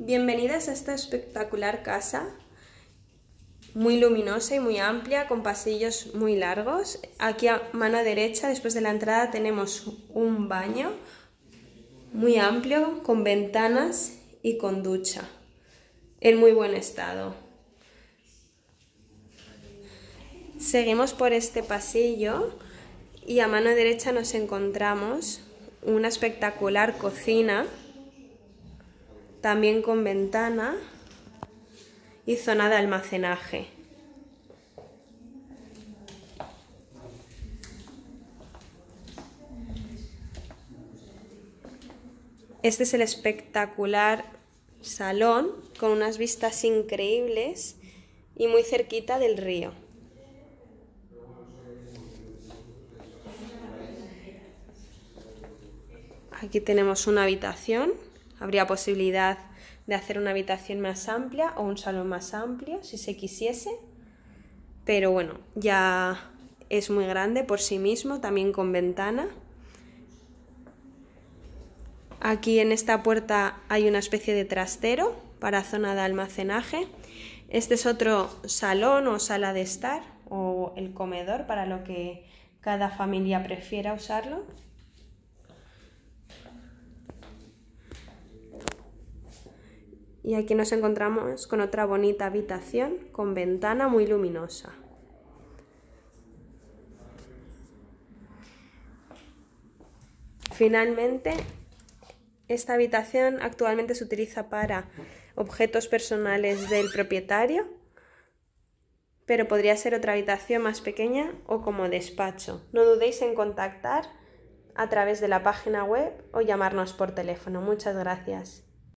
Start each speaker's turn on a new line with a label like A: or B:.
A: Bienvenidas a esta espectacular casa, muy luminosa y muy amplia, con pasillos muy largos. Aquí a mano derecha, después de la entrada, tenemos un baño muy amplio, con ventanas y con ducha, en muy buen estado. Seguimos por este pasillo y a mano derecha nos encontramos una espectacular cocina también con ventana y zona de almacenaje. Este es el espectacular salón con unas vistas increíbles y muy cerquita del río. Aquí tenemos una habitación Habría posibilidad de hacer una habitación más amplia o un salón más amplio si se quisiese. Pero bueno, ya es muy grande por sí mismo, también con ventana. Aquí en esta puerta hay una especie de trastero para zona de almacenaje. Este es otro salón o sala de estar o el comedor para lo que cada familia prefiera usarlo. Y aquí nos encontramos con otra bonita habitación con ventana muy luminosa. Finalmente, esta habitación actualmente se utiliza para objetos personales del propietario, pero podría ser otra habitación más pequeña o como despacho. No dudéis en contactar a través de la página web o llamarnos por teléfono. Muchas gracias.